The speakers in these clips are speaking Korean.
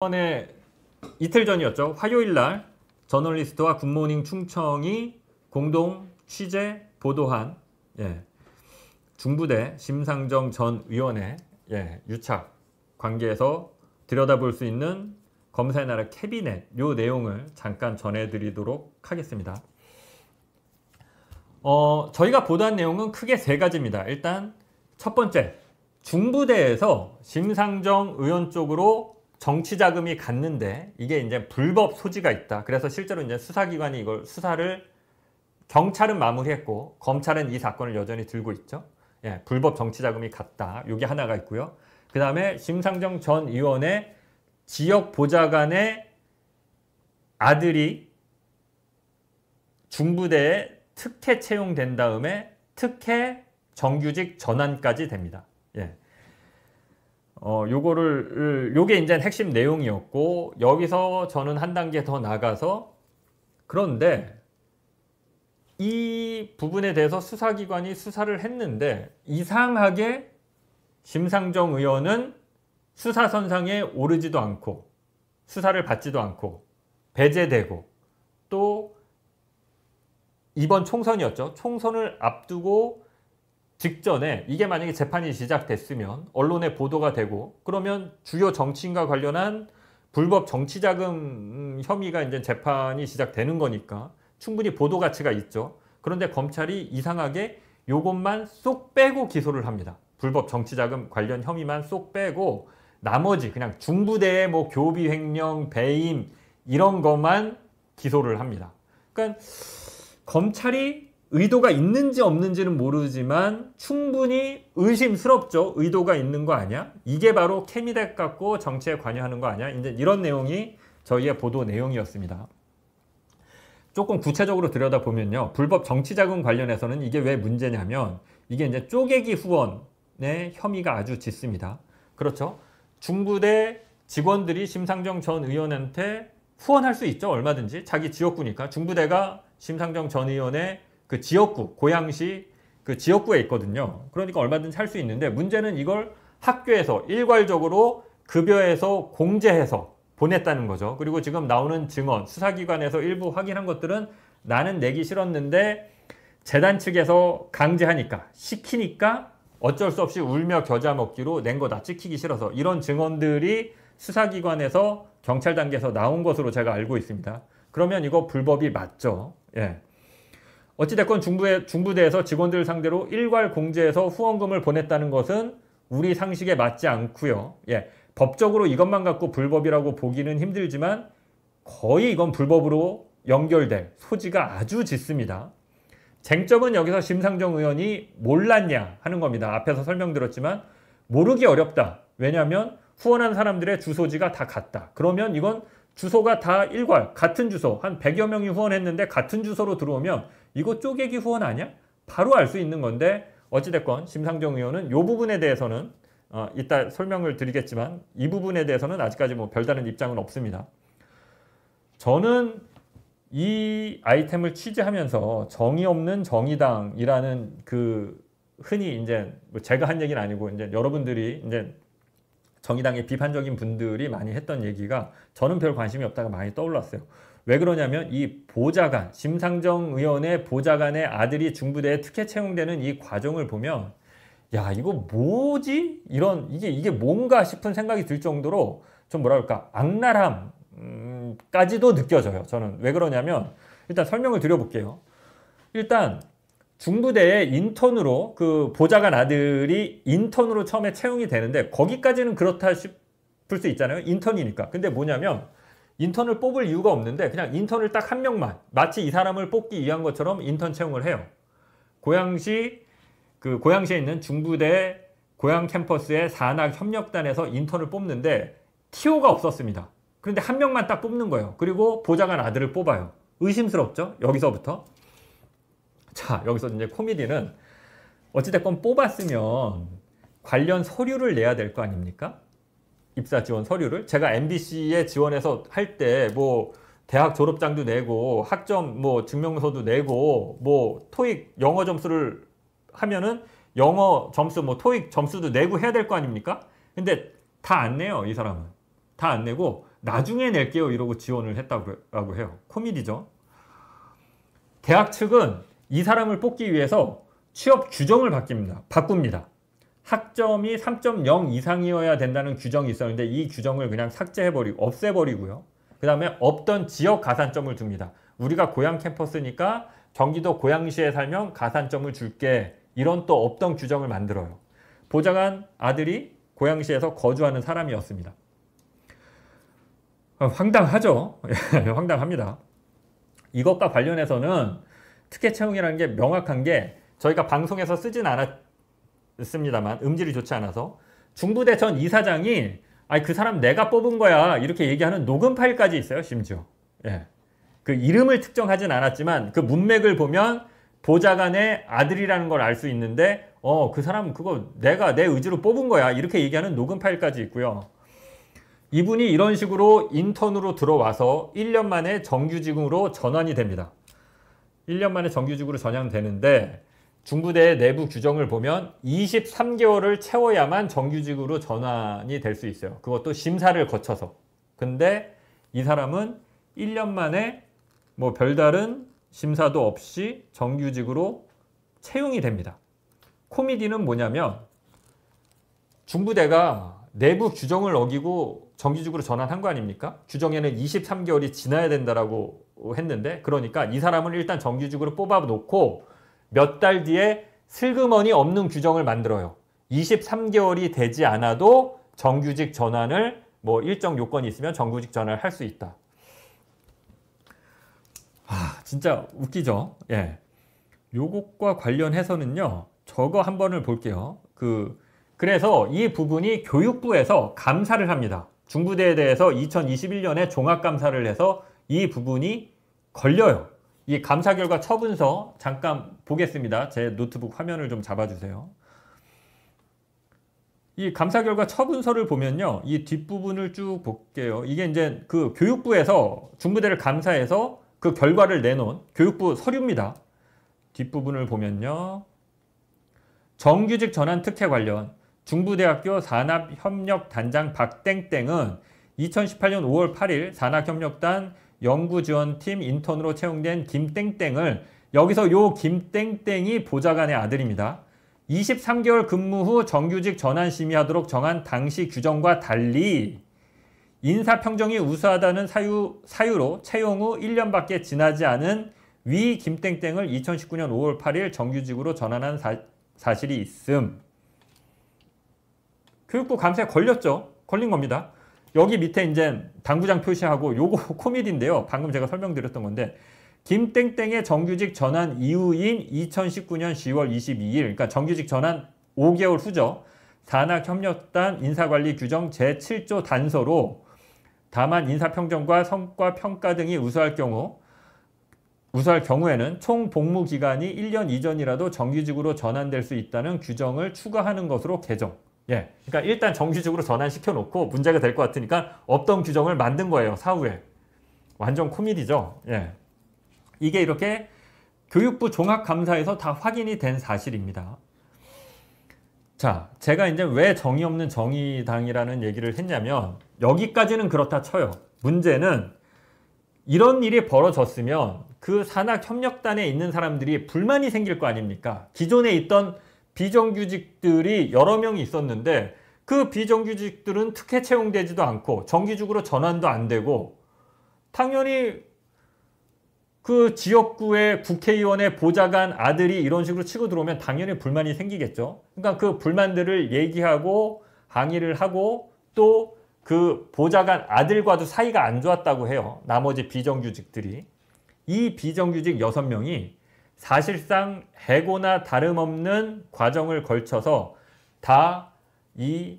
이번에 이틀 전이었죠. 화요일 날 저널리스트와 굿모닝 충청이 공동 취재 보도한 예, 중부대 심상정 전 의원의 예, 유착 관계에서 들여다볼 수 있는 검사의 나라 캐비넷 요 내용을 잠깐 전해드리도록 하겠습니다. 어, 저희가 보도한 내용은 크게 세 가지입니다. 일단 첫 번째, 중부대에서 심상정 의원 쪽으로 정치 자금이 갔는데 이게 이제 불법 소지가 있다. 그래서 실제로 이제 수사기관이 이걸 수사를 경찰은 마무리했고 검찰은 이 사건을 여전히 들고 있죠. 예, 불법 정치 자금이 갔다. 요게 하나가 있고요. 그 다음에 심상정 전 의원의 지역 보좌관의 아들이 중부대에 특혜 채용된 다음에 특혜 정규직 전환까지 됩니다. 예. 어, 요거를, 요게 이제 핵심 내용이었고, 여기서 저는 한 단계 더 나가서, 그런데 이 부분에 대해서 수사기관이 수사를 했는데, 이상하게 심상정 의원은 수사선상에 오르지도 않고, 수사를 받지도 않고, 배제되고, 또 이번 총선이었죠. 총선을 앞두고 직전에 이게 만약에 재판이 시작됐으면 언론에 보도가 되고 그러면 주요 정치인과 관련한 불법 정치자금 혐의가 이제 재판이 시작되는 거니까 충분히 보도 가치가 있죠. 그런데 검찰이 이상하게 요것만 쏙 빼고 기소를 합니다. 불법 정치자금 관련 혐의만 쏙 빼고 나머지 그냥 중부대의 뭐 교비 횡령, 배임 이런 것만 기소를 합니다. 그러니까 검찰이 의도가 있는지 없는지는 모르지만 충분히 의심스럽죠. 의도가 있는 거 아니야? 이게 바로 케미덱 갖고 정치에 관여하는 거 아니야? 이제 이런 내용이 저희의 보도 내용이었습니다. 조금 구체적으로 들여다보면요. 불법 정치자금 관련해서는 이게 왜 문제냐면 이게 이제 쪼개기 후원의 혐의가 아주 짙습니다. 그렇죠. 중부대 직원들이 심상정 전 의원한테 후원할 수 있죠. 얼마든지. 자기 지역구니까. 중부대가 심상정 전 의원의 그 지역구, 고양시 그 지역구에 있거든요. 그러니까 얼마든지 할 수 있는데 문제는 이걸 학교에서 일괄적으로 급여에서 공제해서 보냈다는 거죠. 그리고 지금 나오는 증언, 수사기관에서 일부 확인한 것들은 나는 내기 싫었는데 재단 측에서 강제하니까, 시키니까 어쩔 수 없이 울며 겨자 먹기로 낸 거다. 찍히기 싫어서. 이런 증언들이 수사기관에서 경찰 단계에서 나온 것으로 제가 알고 있습니다. 그러면 이거 불법이 맞죠. 예. 어찌됐건 중부에, 중부대에서 직원들 상대로 일괄 공제해서 후원금을 보냈다는 것은 우리 상식에 맞지 않고요. 예, 법적으로 이것만 갖고 불법이라고 보기는 힘들지만 거의 이건 불법으로 연결될 소지가 아주 짙습니다. 쟁점은 여기서 심상정 의원이 몰랐냐 하는 겁니다. 앞에서 설명드렸지만 모르기 어렵다. 왜냐하면 후원한 사람들의 주소지가 다 같다. 그러면 이건 주소가 다 일괄 같은 주소 한 100여 명이 후원했는데 같은 주소로 들어오면 이거 쪼개기 후원 아니야? 바로 알 수 있는 건데 어찌됐건 심상정 의원은 이 부분에 대해서는 어, 이따 설명을 드리겠지만 이 부분에 대해서는 아직까지 뭐 별다른 입장은 없습니다. 저는 이 아이템을 취재하면서 정의 없는 정의당이라는 그 흔히 이제 뭐 제가 한 얘기는 아니고 이제 여러분들이 이제 정의당의 비판적인 분들이 많이 했던 얘기가 저는 별 관심이 없다가 많이 떠올랐어요. 왜 그러냐면 이 보좌관, 심상정 의원의 보좌관의 아들이 중부대에 특혜 채용되는 이 과정을 보면 야 이거 뭐지? 이런 이게 이게 뭔가 싶은 생각이 들 정도로 좀 뭐라 그럴까 악랄함까지도 음, 느껴져요. 저는 왜 그러냐면 일단 설명을 드려볼게요. 일단 중부대에 인턴으로 그 보좌관 아들이 인턴으로 처음에 채용이 되는데 거기까지는 그렇다 싶을 수 있잖아요. 인턴이니까. 근데 뭐냐면 인턴을 뽑을 이유가 없는데 그냥 인턴을 딱 한 명만 마치 이 사람을 뽑기 위한 것처럼 인턴 채용을 해요. 고양시 그 고양시에 있는 중부대 고양 캠퍼스의 산학 협력단에서 인턴을 뽑는데 티오가 없었습니다. 그런데 한 명만 딱 뽑는 거예요. 그리고 보좌관 아들을 뽑아요. 의심스럽죠? 여기서부터. 자, 여기서 이제 코미디는 어찌됐건 뽑았으면 관련 서류를 내야 될 거 아닙니까? 입사 지원 서류를. 제가 MBC에 지원해서 할 때 뭐 대학 졸업장도 내고 학점 뭐 증명서도 내고 뭐 토익 영어 점수를 하면은 영어 점수 뭐 토익 점수도 내고 해야 될 거 아닙니까? 근데 다 안 내요, 이 사람은. 다 안 내고 나중에 낼게요 이러고 지원을 했다고 해요. 코미디죠. 대학 측은 이 사람을 뽑기 위해서 취업 규정을 바뀝니다. 바꿉니다. 학점이 3.0 이상이어야 된다는 규정이 있었는데 이 규정을 그냥 삭제해버리고 없애버리고요. 그 다음에 없던 지역 가산점을 둡니다. 우리가 고향 캠퍼스니까 경기도 고양시에 살면 가산점을 줄게 이런 또 없던 규정을 만들어요. 보좌관 아들이 고양시에서 거주하는 사람이었습니다. 황당하죠? 황당합니다. 이것과 관련해서는 특혜 채용이라는 게 명확한 게 저희가 방송에서 쓰진 않았습니다만 음질이 좋지 않아서 중부대 전 이사장이 아니 그 사람 내가 뽑은 거야 이렇게 얘기하는 녹음 파일까지 있어요 심지어 예. 그 이름을 특정하진 않았지만 그 문맥을 보면 보좌관의 아들이라는 걸 알 수 있는데 어 그 사람 그거 내가 내 의지로 뽑은 거야 이렇게 얘기하는 녹음 파일까지 있고요 이분이 이런 식으로 인턴으로 들어와서 1년 만에 정규직으로 전환이 됩니다 1년 만에 정규직으로 전향되는데 중부대 내부 규정을 보면 23개월을 채워야만 정규직으로 전환이 될 수 있어요. 그것도 심사를 거쳐서. 근데 이 사람은 1년 만에 뭐 별다른 심사도 없이 정규직으로 채용이 됩니다. 코미디는 뭐냐면 중부대가 내부 규정을 어기고 정규직으로 전환한 거 아닙니까? 규정에는 23개월이 지나야 된다라고 했는데 그러니까 이 사람을 일단 정규직으로 뽑아놓고 몇 달 뒤에 슬그머니 없는 규정을 만들어요. 23개월이 되지 않아도 정규직 전환을 뭐 일정 요건이 있으면 정규직 전환을 할 수 있다. 아, 진짜 웃기죠? 예. 요것과 관련해서는요. 저거 한 번을 볼게요. 그 그래서 이 부분이 교육부에서 감사를 합니다. 중부대에 대해서 2021년에 종합감사를 해서 이 부분이 걸려요. 이 감사 결과 처분서 잠깐 보겠습니다. 제 노트북 화면을 좀 잡아주세요. 이 감사 결과 처분서를 보면요. 이 뒷부분을 쭉 볼게요. 이게 이제 그 교육부에서 중부대를 감사해서 그 결과를 내놓은 교육부 서류입니다. 뒷부분을 보면요. 정규직 전환 특혜 관련 중부대학교 산학협력단장 박땡땡은 2018년 5월 8일 산학협력단 연구지원팀 인턴으로 채용된 김땡땡을 여기서 요 김땡땡이 보좌관의 아들입니다. 23개월 근무 후 정규직 전환 심의하도록 정한 당시 규정과 달리 인사평정이 우수하다는 사유, 사유로 채용 후 1년밖에 지나지 않은 위 김땡땡을 2019년 5월 8일 정규직으로 전환한 사, 실이 있음. 교육부 감사에 걸렸죠. 걸린 겁니다. 여기 밑에 이제 당구장 표시하고 요거 코미디인데요. 방금 제가 설명드렸던 건데 김땡땡의 정규직 전환 이후인 2019년 10월 22일 그러니까 정규직 전환 5개월 후죠. 단학협력단 인사관리 규정 제7조 단서로 다만 인사평정과 성과평가 등이 우수할 경우 우수할 경우에는 총 복무 기간이 1년 이전이라도 정규직으로 전환될 수 있다는 규정을 추가하는 것으로 개정. 예. 그러니까 일단 정규직으로 전환시켜 놓고 문제가 될 것 같으니까 없던 규정을 만든 거예요. 사후에. 완전 코미디죠. 예. 이게 이렇게 교육부 종합감사에서 다 확인이 된 사실입니다. 자, 제가 이제 왜 정의 없는 정의당이라는 얘기를 했냐면 여기까지는 그렇다 쳐요. 문제는 이런 일이 벌어졌으면 그 산학협력단에 있는 사람들이 불만이 생길 거 아닙니까? 기존에 있던 비정규직들이 여러 명이 있었는데 그 비정규직들은 특혜 채용되지도 않고 정규직으로 전환도 안 되고 당연히 그 지역구의 국회의원의 보좌관 아들이 이런 식으로 치고 들어오면 당연히 불만이 생기겠죠. 그러니까 그 불만들을 얘기하고 항의를 하고 또 그 보좌관 아들과도 사이가 안 좋았다고 해요. 나머지 비정규직들이. 이 비정규직 6 명이 사실상 해고나 다름없는 과정을 걸쳐서 다 이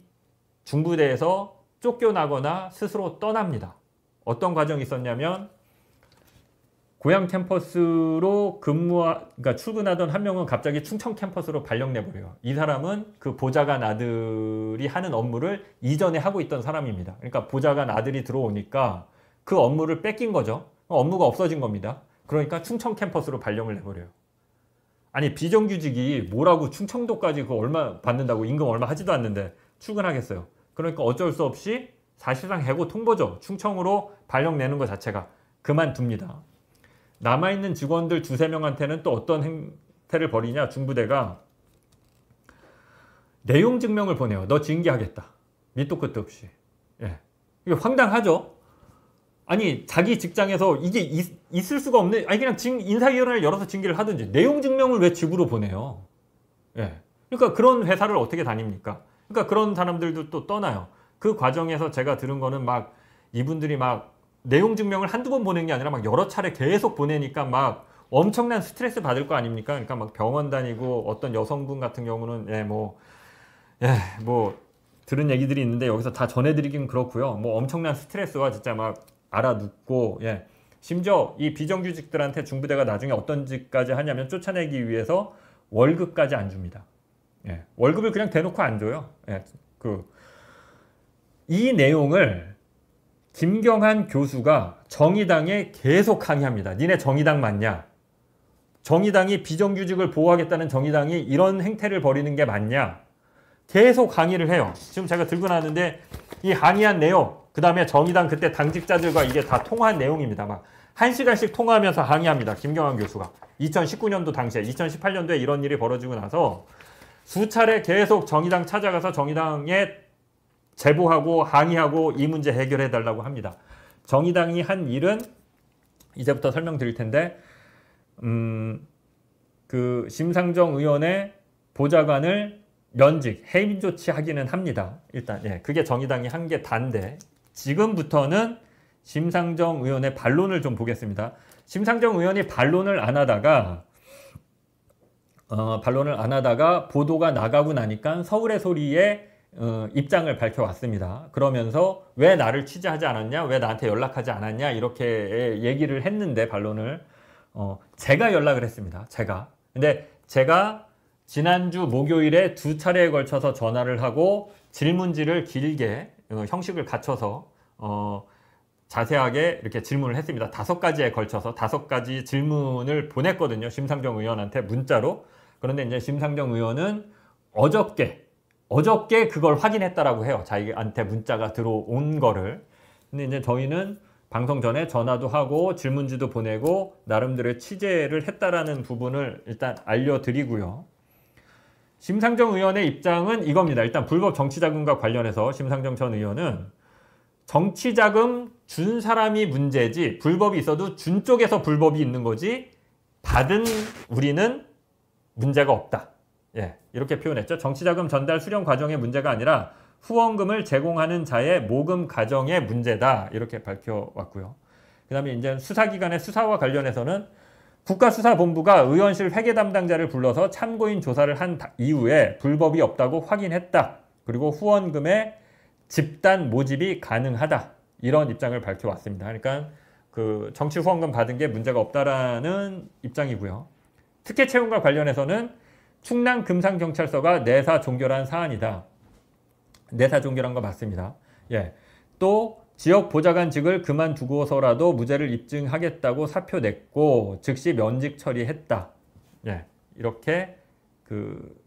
중부대에서 쫓겨나거나 스스로 떠납니다. 어떤 과정이 있었냐면 고향 캠퍼스로 근무하, 그러니까 출근하던 한 명은 갑자기 충청 캠퍼스로 발령내버려요. 이 사람은 그 보좌관 아들이 하는 업무를 이전에 하고 있던 사람입니다. 그러니까 보좌관 아들이 들어오니까 그 업무를 뺏긴 거죠. 업무가 없어진 겁니다. 그러니까 충청 캠퍼스로 발령을 내버려요. 아니 비정규직이 뭐라고 충청도까지 그 얼마 받는다고 임금 얼마 하지도 않는데 출근하겠어요. 그러니까 어쩔 수 없이 사실상 해고 통보죠. 충청으로 발령 내는 것 자체가 그만둡니다. 남아있는 직원들 두세 명한테는 또 어떤 행태를 벌이냐 중부대가 내용 증명을 보내요. 너 징계하겠다. 밑도 끝도 없이. 예. 이게 황당하죠. 아니 자기 직장에서 이게 있, 을 수가 없는 아니 그냥 징, 인사위원회를 열어서 징계를 하든지 내용 증명을 왜 집으로 보내요 예 그러니까 그런 회사를 어떻게 다닙니까 그러니까 그런 사람들도 또 떠나요 그 과정에서 제가 들은 거는 막 이분들이 막 내용 증명을 한두 번 보낸 게 아니라 막 여러 차례 계속 보내니까 막 엄청난 스트레스 받을 거 아닙니까 그러니까 막 병원 다니고 어떤 여성분 같은 경우는 예 뭐 예뭐 예, 뭐, 들은 얘기들이 있는데 여기서 다 전해드리긴 그렇고요 뭐 엄청난 스트레스와 진짜 막 알아눕고 예. 심지어 이 비정규직들한테 중부대가 나중에 어떤 직까지 하냐면 쫓아내기 위해서 월급까지 안 줍니다. 예. 월급을 그냥 대놓고 안 줘요. 예. 그이 내용을 김경한 교수가 정의당에 계속 항의합니다. 니네 정의당 맞냐? 정의당이 비정규직을 보호하겠다는 정의당이 이런 행태를 벌이는 게 맞냐? 계속 항의를 해요. 지금 제가 들고 나왔는데 이 항의한 내용 그 다음에 정의당 그때 당직자들과 이게 다 통화한 내용입니다. 막 1시간씩 통화하면서 항의합니다. 김경환 교수가. 2019년도 당시에 2018년도에 이런 일이 벌어지고 나서 수차례 계속 정의당 찾아가서 정의당에 제보하고 항의하고 이 문제 해결해 달라고 합니다. 정의당이 한 일은 이제부터 설명드릴 텐데 음, 그 심상정 의원의 보좌관을 면직 해임 조치하기는 합니다. 일단 예, 그게 정의당이 한 게 단데 지금부터는 심상정 의원의 반론을 좀 보겠습니다. 심상정 의원이 반론을 안 하다가 어, 반론을 안 하다가 보도가 나가고 나니까 서울의 소리에 어, 입장을 밝혀왔습니다. 그러면서 왜 나를 취재하지 않았냐, 왜 나한테 연락하지 않았냐 이렇게 얘기를 했는데 반론을 어, 제가 연락을 했습니다. 제가. 근데 제가 지난주 목요일에 두 차례에 걸쳐서 전화를 하고 질문지를 길게 형식을 갖춰서 어, 자세하게 이렇게 질문을 했습니다. 다섯 가지에 걸쳐서 다섯 가지 질문을 보냈거든요. 심상정 의원한테 문자로. 그런데 이제 심상정 의원은 어저께 어저께 그걸 확인했다라고 해요. 자기한테 문자가 들어온 거를. 근데 이제 저희는 방송 전에 전화도 하고 질문지도 보내고 나름대로 취재를 했다라는 부분을 일단 알려드리고요. 심상정 의원의 입장은 이겁니다. 일단 불법 정치자금과 관련해서 심상정 전 의원은 정치자금 준 사람이 문제지 불법이 있어도 준 쪽에서 불법이 있는 거지 받은 우리는 문제가 없다. 예, 이렇게 표현했죠. 정치자금 전달 수령 과정의 문제가 아니라 후원금을 제공하는 자의 모금 과정의 문제다. 이렇게 밝혀왔고요. 그 다음에 이제 수사기관의 수사와 관련해서는 국가수사본부가 의원실 회계 담당자를 불러서 참고인 조사를 한 이후에 불법이 없다고 확인했다. 그리고 후원금의 집단 모집이 가능하다. 이런 입장을 밝혀왔습니다. 그러니까 그 정치 후원금 받은 게 문제가 없다라는 입장이고요. 특혜 채용과 관련해서는 충남 금산경찰서가 내사 종결한 사안이다. 내사 종결한 거 맞습니다. 예. 또 지역 보좌관직을 그만두고서라도 무죄를 입증하겠다고 사표 냈고 즉시 면직 처리했다. 예, 이렇게 그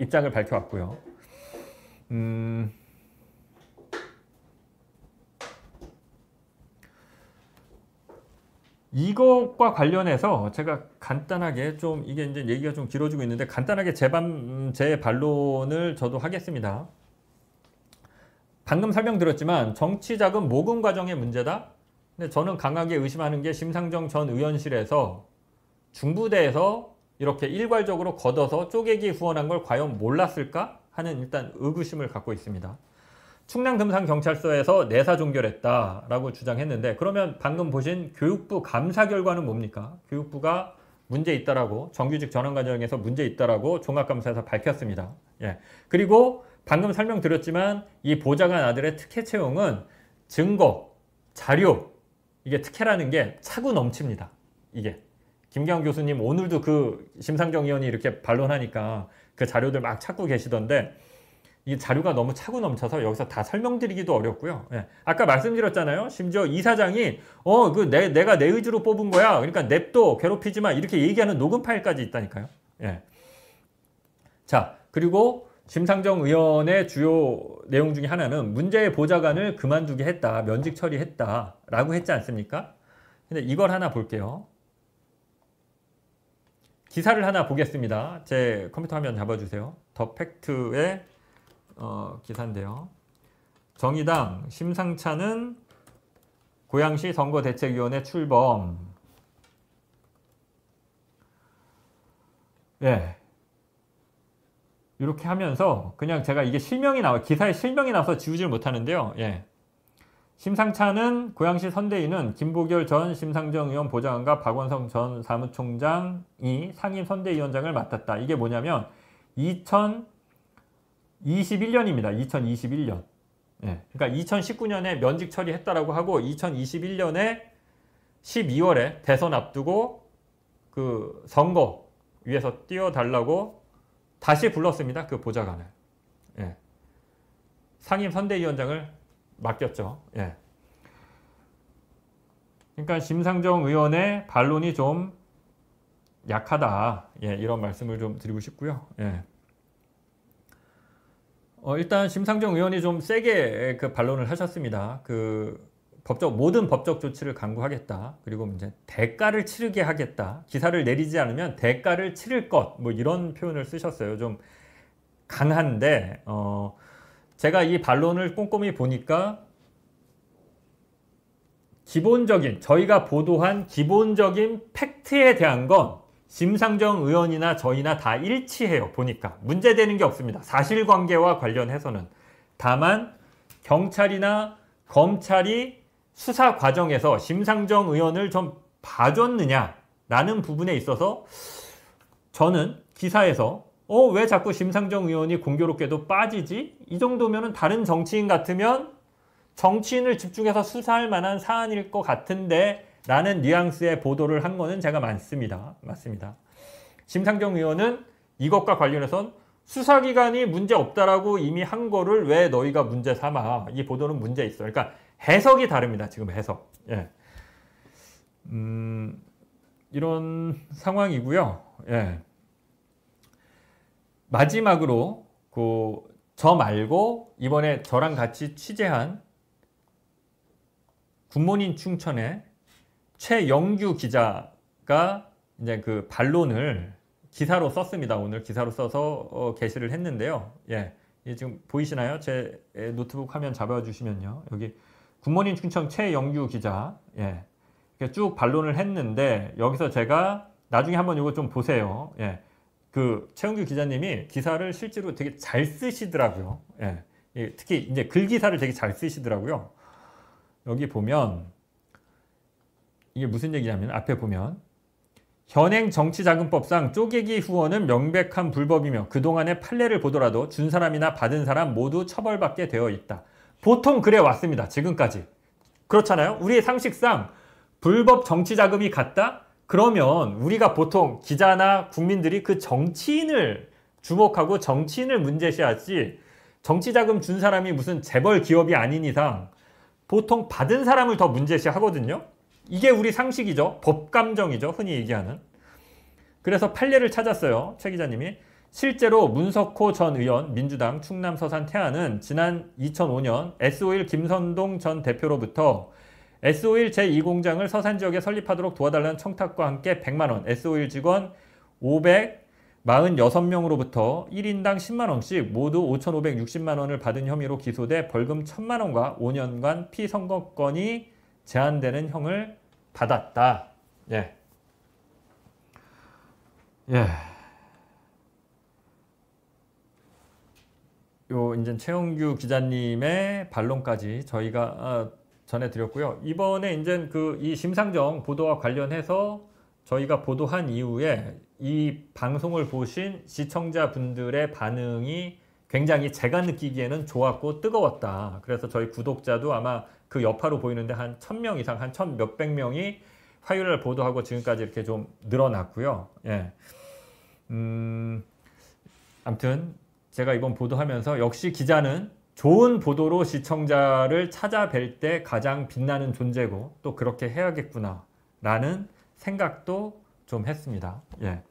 입장을 밝혀왔고요. 음, 이것과 관련해서 제가 간단하게 좀 이게 이제 얘기가 좀 길어지고 있는데 간단하게 제, 반, 제 반론을 저도 하겠습니다. 방금 설명드렸지만 정치자금 모금 과정의 문제다? 근데 저는 강하게 의심하는 게 심상정 전 의원실에서 중부대에서 이렇게 일괄적으로 걷어서 쪼개기 후원한 걸 과연 몰랐을까? 하는 일단 의구심을 갖고 있습니다. 충남 금산경찰서에서 내사 종결했다라고 주장했는데 그러면 방금 보신 교육부 감사 결과는 뭡니까? 교육부가 문제 있다라고 정규직 전환 과정에서 문제 있다라고 종합감사에서 밝혔습니다. 예. 그리고 방금 설명드렸지만 이 보좌관 아들의 특혜 채용은 증거, 자료, 이게 특혜라는 게 차고 넘칩니다. 이게. 김경 교수님 오늘도 그 심상정 의원이 이렇게 반론하니까 그 자료들 막 찾고 계시던데 이 자료가 너무 차고 넘쳐서 여기서 다 설명드리기도 어렵고요. 예. 아까 말씀드렸잖아요. 심지어 이사장이 어, 그 내, 내가 내 의지로 뽑은 거야. 그러니까 냅둬 괴롭히지 마. 이렇게 얘기하는 녹음 파일까지 있다니까요. 예. 자, 그리고 심상정 의원의 주요 내용 중에 하나는 문제의 보좌관을 그만두게 했다, 면직 처리했다라고 했지 않습니까? 근데 이걸 하나 볼게요. 기사를 하나 보겠습니다. 제 컴퓨터 화면 잡아주세요. 더 팩트의 어, 기사인데요. 정의당 심상찬은 고양시 선거대책위원회 출범. 예, 이렇게 하면서 그냥 제가 이게 실명이 나와 기사에 실명이 나서 지우질 못하는데요. 예. 심상찬은 고양시 선대위는 김보결 전 심상정 의원 보좌관과 박원성 전 사무총장이 상임 선대위원장을 맡았다. 이게 뭐냐면 2021년입니다. 2021년. 예. 그러니까 2019년에 면직 처리했다라고 하고 2021년에 12월에 대선 앞두고 그 선거 위에서 뛰어달라고 다시 불렀습니다. 그 보좌관을. 예. 상임 선대위원장을 맡겼죠. 예. 그러니까 심상정 의원의 반론이 좀 약하다. 예, 이런 말씀을 좀 드리고 싶고요. 예. 어, 일단 심상정 의원이 좀 세게 그 반론을 하셨습니다. 그 법적 모든 법적 조치를 강구하겠다. 그리고 이제 대가를 치르게 하겠다. 기사를 내리지 않으면 대가를 치를 것. 뭐 이런 표현을 쓰셨어요. 좀 강한데 어 제가 이 반론을 꼼꼼히 보니까 기본적인 저희가 보도한 기본적인 팩트에 대한 건 심상정 의원이나 저희나 다 일치해요. 보니까 문제되는 게 없습니다. 사실관계와 관련해서는 다만 경찰이나 검찰이 수사 과정에서 심상정 의원을 좀 봐줬느냐라는 부분에 있어서 저는 기사에서 어, 왜 자꾸 심상정 의원이 공교롭게도 빠지지? 이정도면 다른 정치인 같으면 정치인을 집중해서 수사할 만한 사안일 것 같은데 라는 뉘앙스의 보도를 한 거는 제가 많습니다. 맞습니다. 심상정 의원은 이것과 관련해선 수사기관이 문제 없다라고 이미 한 거를 왜 너희가 문제 삼아? 이 보도는 문제 있어. 그러니까 해석이 다릅니다. 지금 해석. 예. 음, 이런 상황이고요. 예. 마지막으로 그 저 말고 이번에 저랑 같이 취재한 굿모닝 충천의 최영규 기자가 이제 그 반론을 기사로 썼습니다. 오늘 기사로 써서 어, 게시를 했는데요. 예. 지금 보이시나요? 제 노트북 화면 잡아주시면요. 여기 굿모닝 충청 최영규 기자 예. 이렇게 쭉 반론을 했는데 여기서 제가 나중에 한번 이거 좀 보세요. 예. 그 최영규 기자님이 기사를 실제로 되게 잘 쓰시더라고요. 예. 예. 특히 이제 글 기사를 되게 잘 쓰시더라고요. 여기 보면 이게 무슨 얘기냐면 앞에 보면 현행 정치자금법상 쪼개기 후원은 명백한 불법이며 그동안의 판례를 보더라도 준 사람이나 받은 사람 모두 처벌받게 되어 있다. 보통 그래 왔습니다. 지금까지. 그렇잖아요. 우리의 상식상 불법 정치 자금이 갔다? 그러면 우리가 보통 기자나 국민들이 그 정치인을 주목하고 정치인을 문제시하지 정치 자금 준 사람이 무슨 재벌 기업이 아닌 이상 보통 받은 사람을 더 문제시 하거든요. 이게 우리 상식이죠. 법감정이죠. 흔히 얘기하는. 그래서 판례를 찾았어요. 최 기자님이. 실제로 문석호 전 의원 민주당 충남 서산 태안은 지난 2005년 S51 김선동 전 대표로부터 S51 제2공장을 서산 지역에 설립하도록 도와달라는 청탁과 함께 100만 원, S51 직원 546명으로부터 1인당 10만 원씩 모두 5,560만 원을 받은 혐의로 기소돼 벌금 1 0 0 0만 원과 5년간 피선거권이 제한되는 형을 받았다. 예. 예. 요 이제 최용규 기자님의 반론까지 저희가 아, 전해드렸고요. 이번에 이제 그이 심상정 보도와 관련해서 저희가 보도한 이후에 이 방송을 보신 시청자분들의 반응이 굉장히 제가 느끼기에는 좋았고 뜨거웠다. 그래서 저희 구독자도 아마 그 여파로 보이는데 한1 0 0 0명 이상, 한1 0 0 0 몇백 명이 화요일 날 보도하고 지금까지 이렇게 좀 늘어났고요. 예. 음, 아무튼 제가 이번 보도하면서 역시 기자는 좋은 보도로 시청자를 찾아뵐 때 가장 빛나는 존재고 또 그렇게 해야겠구나 라는 생각도 좀 했습니다. 예.